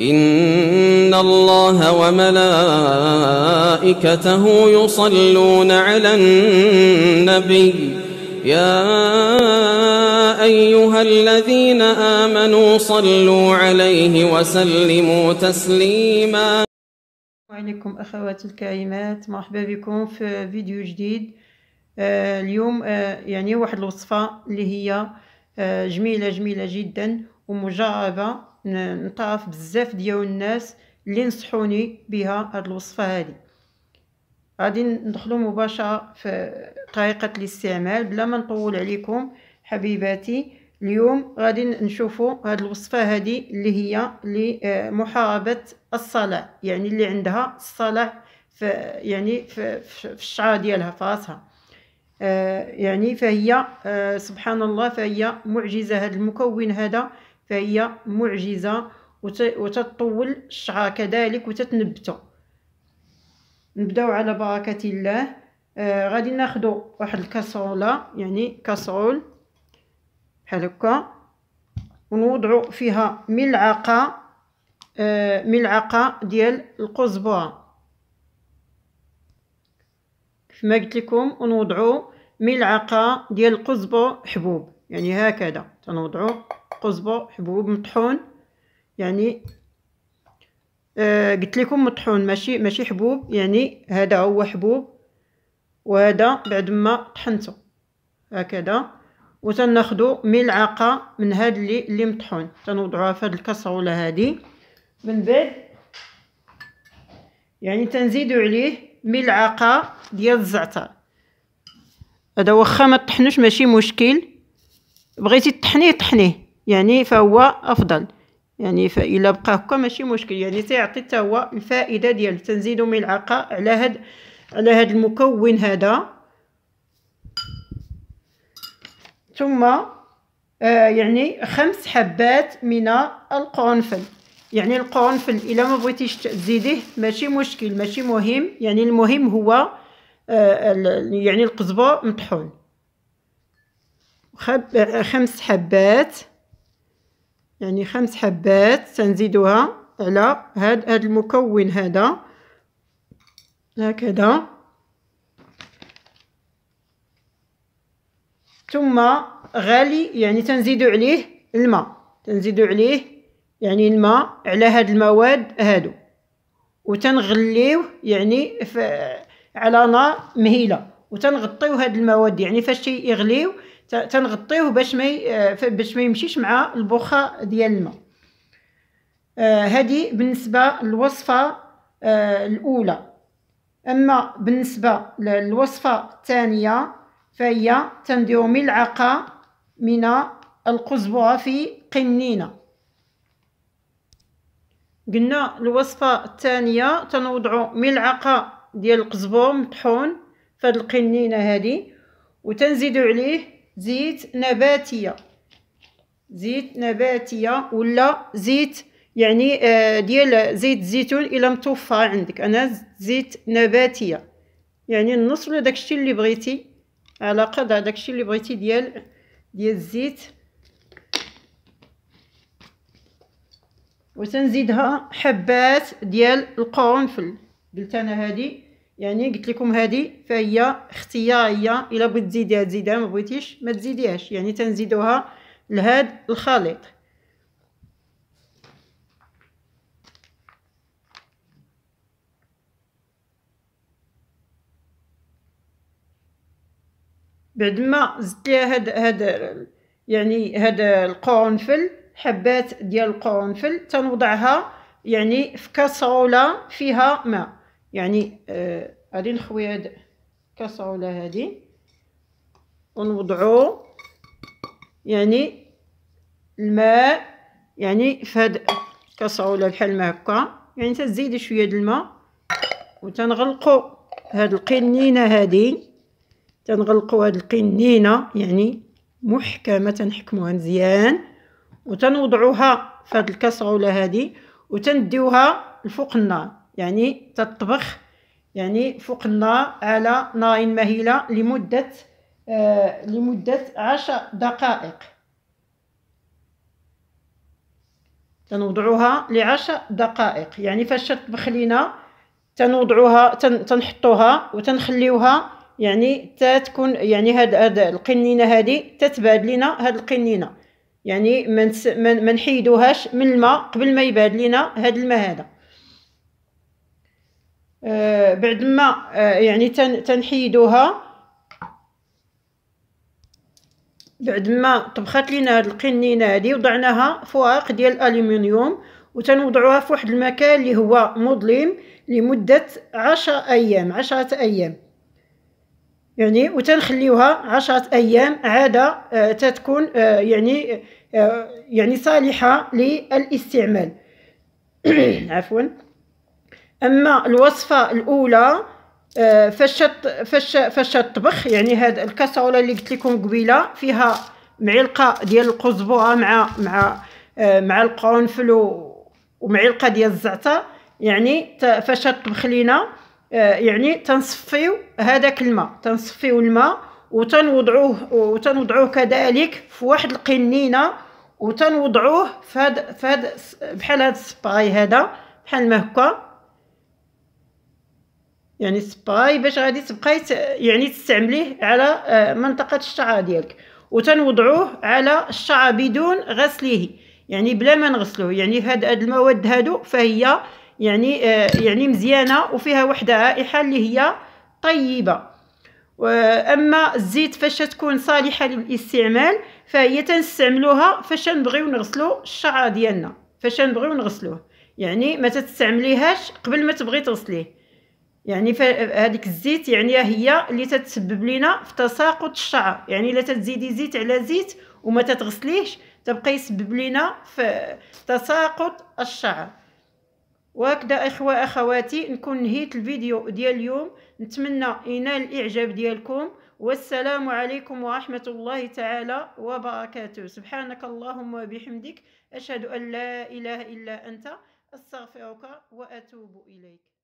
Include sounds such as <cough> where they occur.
إن الله وملائكته يصلون على النبي يا أيها الذين آمنوا صلوا عليه وسلموا تسليما وعليكم أخوات الكريمات مرحبا بكم في فيديو جديد آه، اليوم آه، يعني واحد الوصفة اللي هي آه، جميلة جميلة جدا ومجربة نتعرف بزاف ديال الناس اللي نصحوني بها هاد الوصفه هذه غادي ندخلو مباشره في طريقه الاستعمال بلا ما نطول عليكم حبيباتي اليوم غادي نشوفوا هاد الوصفه هذه اللي هي لمحاربه آه، الصلع يعني اللي عندها الصلع في يعني في, في الشعر ديالها في راسها آه، يعني فهي آه، سبحان الله فهي معجزه هذا المكون هذا فهي معجزة وتطول الشعر كذلك وتتنبته نبداو على بركة الله آه غادي ناخدو واحد الكاسرولة يعني كاسرول بحال هكا ونوضعو فيها ملعقة آه ملعقة ديال القزبرة كما قلت لكم ونوضعو ملعقة ديال القزبر حبوب يعني هكذا تنوضعو قزبر حبوب مطحون يعني آه قلت لكم مطحون ماشي ماشي حبوب يعني هذا هو حبوب وهذا بعد ما طحنته هكذا وتناخذوا ملعقه من هاد اللي اللي مطحون تنوضعوها في هاد الكاسروله هادي من بعد يعني تنزيدوا عليه ملعقه ديال الزعتر هذا واخا ما طحنوش ماشي مشكل بغيتي تطحنيه طحنيه يعني فهو أفضل يعني فإلا بقى هكا ماشي مشكل يعني تيعطي حتى هو الفائدة ديال تنزيد ملعقة على هاد على هاد المكون هذا ثم آه يعني خمس حبات من القرنفل يعني القرنفل الا ما بغيتيش تزيديه ماشي مشكل ماشي مهم يعني المهم هو آه يعني القزبر مطحون آه، خمس حبات يعني خمس حبات سنزيدها على هاد هاد المكون هذا هكذا ثم غالي يعني تنزيدو عليه الماء تنزيدو عليه يعني الماء على هاد المواد هادو وتنغليوه يعني على نار مهيله وتنغطيو هاد المواد يعني فاش يغليو تنغطيوه باش ما آه، باش ما يمشيش مع البخه ديال الماء هذه آه، بالنسبه للوصفه آه، الاولى اما بالنسبه للوصفه الثانيه فهي تنديرو ملعقه من القزبره في قنينه قلنا الوصفه الثانيه تنوضعو ملعقه ديال القزبر مطحون في هاد القنينه هذه وتنزيدوا عليه زيت نباتية زيت نباتية ولا زيت يعني آه، ديال زيت الزيتون الا متوفر عندك انا زيت نباتيه يعني النص ولا داكشي اللي بغيتي على قدر داكشي اللي بغيتي ديال ديال الزيت وتنزيدها حبات ديال القرنفل قلت انا هذه يعني قلت لكم هذه فهي اختياريه الا بغيت تزيديها تزيدها ما بغيتيش ما تزيديهاش يعني تنزيدوها لهاد الخليط بعد ما زدت ليها هاد هاد يعني هاد القرنفل حبات ديال القرنفل تنوضعها يعني في كاسرولة فيها ماء يعني آه نخوي هاد الكاسرولة هادي ونوضعو يعني الماء يعني في هاد الكاسرولة بحال ما هكا يعني تزيدي شوية د الماء وتنغلقو هاد القنينة هادي تنغلقو هاد القنينة يعني محكمة تنحكموها مزيان وتنوضعوها في هاد الكاسرولة هادي وتنديوها لفوق النار يعني تطبخ يعني فوق النار على نار مهيله لمده آه لمده عشر دقائق تنوضعوها لعشر دقائق يعني فاش تطبخ لينا تنوضعوها تن تنحطوها وتنخليوها يعني تتكون يعني هاد هاد القنينه هادي تتباد لينا هاد القنينه يعني ما من نحيدوهاش من الماء قبل ما يباد لينا هاد الماء هذا آه، بعد ما آه، يعني تن تنحيدوها بعد ما طبخات لينا هاد القنينه هادي وضعناها فوائق ديال الالومنيوم وتنوضعوها في واحد المكان اللي هو مظلم لمده عشرة ايام عشرة ايام يعني وتنخليوها عشرة ايام عاده آه، تتكون يعني يعني صالحه للاستعمال <coughs> عفوا اما الوصفه الاولى آه، فاش فاش فاش تطبخ يعني هاد الكاسوله اللي قلت لكم قبيله فيها معلقه ديال القزبره مع مع آه، مع القرنفل ومعلقه ديال الزعتر يعني فاش تطبخ لينا آه، يعني تنصفيو هذاك الماء تنصفيو الماء وتنوضعوه وتنوضعوه كذلك في واحد القنينه وتنوضعوه في هاد في هاد بحال هاد السباي هذا بحال ما هكا يعني سباي باش غادي تبقاي يعني تستعمليه على آه، منطقه الشعر ديالك وتنوضعوه على الشعر بدون غسله يعني بلا ما نغسلوه يعني هاد هاد المواد هادو فهي يعني آه، يعني مزيانه وفيها واحد رائحه اللي هي طيبه اما الزيت فاش تكون صالحه للاستعمال فهي تنستعملوها فاش نبغيو نغسلو الشعر ديالنا فاش نبغيو نغسلوه يعني ما تستعمليهاش قبل ما تبغي تغسليه يعني هذيك الزيت يعني هي اللي تتسبب لنا في تساقط الشعر يعني الا تزيدي زيت على زيت وما تتغسليهش تبقى يسبب لنا في تساقط الشعر وهكذا اخوه اخواتي نكون نهيت الفيديو ديال اليوم نتمنى ينال الاعجاب ديالكم والسلام عليكم ورحمه الله تعالى وبركاته سبحانك اللهم وبحمدك اشهد ان لا اله الا انت استغفرك واتوب اليك